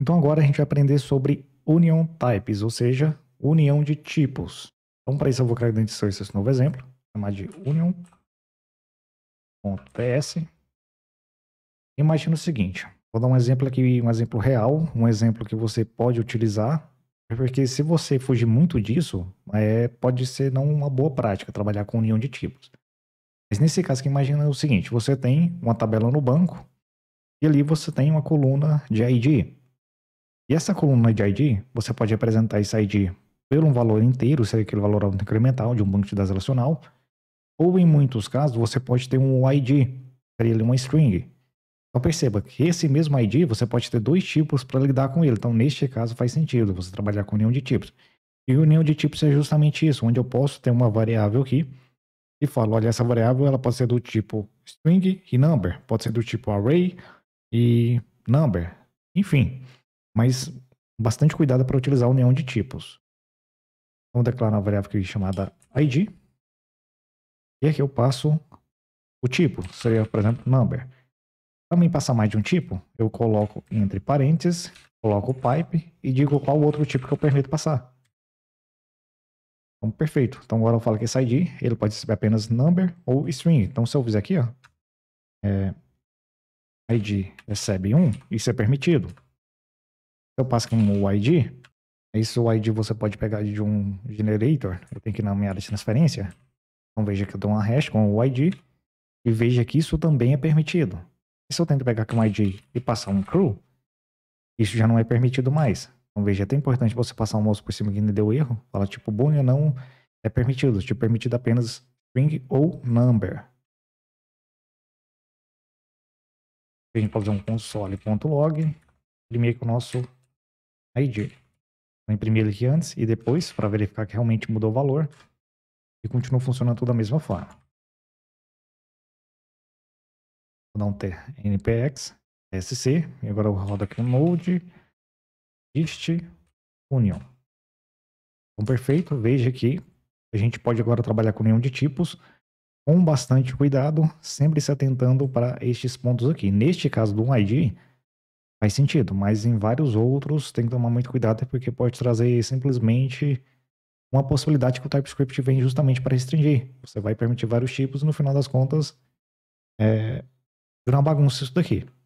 Então agora a gente vai aprender sobre union types, ou seja, união de tipos. Então para isso eu vou criar dentro disso esse novo exemplo, chamar de union.ps. Imagina o seguinte, vou dar um exemplo aqui, um exemplo real, um exemplo que você pode utilizar, porque se você fugir muito disso, é, pode ser não uma boa prática trabalhar com união de tipos. Mas nesse caso que imagina o seguinte, você tem uma tabela no banco e ali você tem uma coluna de ID. E essa coluna de ID, você pode representar esse ID pelo um valor inteiro, seja aquele valor incremental de um banco de dados relacional, ou em muitos casos você pode ter um ID, seria uma string. Então perceba que esse mesmo ID você pode ter dois tipos para lidar com ele. Então neste caso faz sentido você trabalhar com união de tipos. E união de tipos é justamente isso, onde eu posso ter uma variável aqui e falo, olha, essa variável ela pode ser do tipo string e number, pode ser do tipo array e number, enfim mas bastante cuidado para utilizar a união de tipos. Vou declarar uma variável aqui chamada id. E aqui eu passo o tipo, seria, por exemplo, number. Para me passar mais de um tipo, eu coloco entre parênteses, coloco o pipe e digo qual outro tipo que eu permito passar. Então, perfeito. Então, agora eu falo que esse id, ele pode ser apenas number ou string. Então, se eu fizer aqui, ó, é, id recebe 1, isso é permitido eu passo como o ID, esse ID você pode pegar de um generator. Eu tenho que ir na minha área de transferência. Então veja que eu dou uma hash com o ID. E veja que isso também é permitido. E se eu tento pegar com o ID e passar um crew, isso já não é permitido mais. Então veja, é até importante você passar um mouse por cima que não deu erro. Fala tipo boolean não é permitido. Te tipo, permitido apenas string ou number. A gente pode fazer um console.log. Ele meio que o nosso ID. Vou imprimir ele aqui antes e depois para verificar que realmente mudou o valor. E continua funcionando tudo da mesma forma. Vou dar um T, npx, sc, e agora eu rodo aqui um node, dist, union. Então, perfeito. Veja que a gente pode agora trabalhar com união de tipos com bastante cuidado, sempre se atentando para estes pontos aqui. Neste caso do ID, faz sentido, mas em vários outros tem que tomar muito cuidado porque pode trazer simplesmente uma possibilidade que o TypeScript vem justamente para restringir. Você vai permitir vários tipos e no final das contas é, virar uma bagunça isso daqui.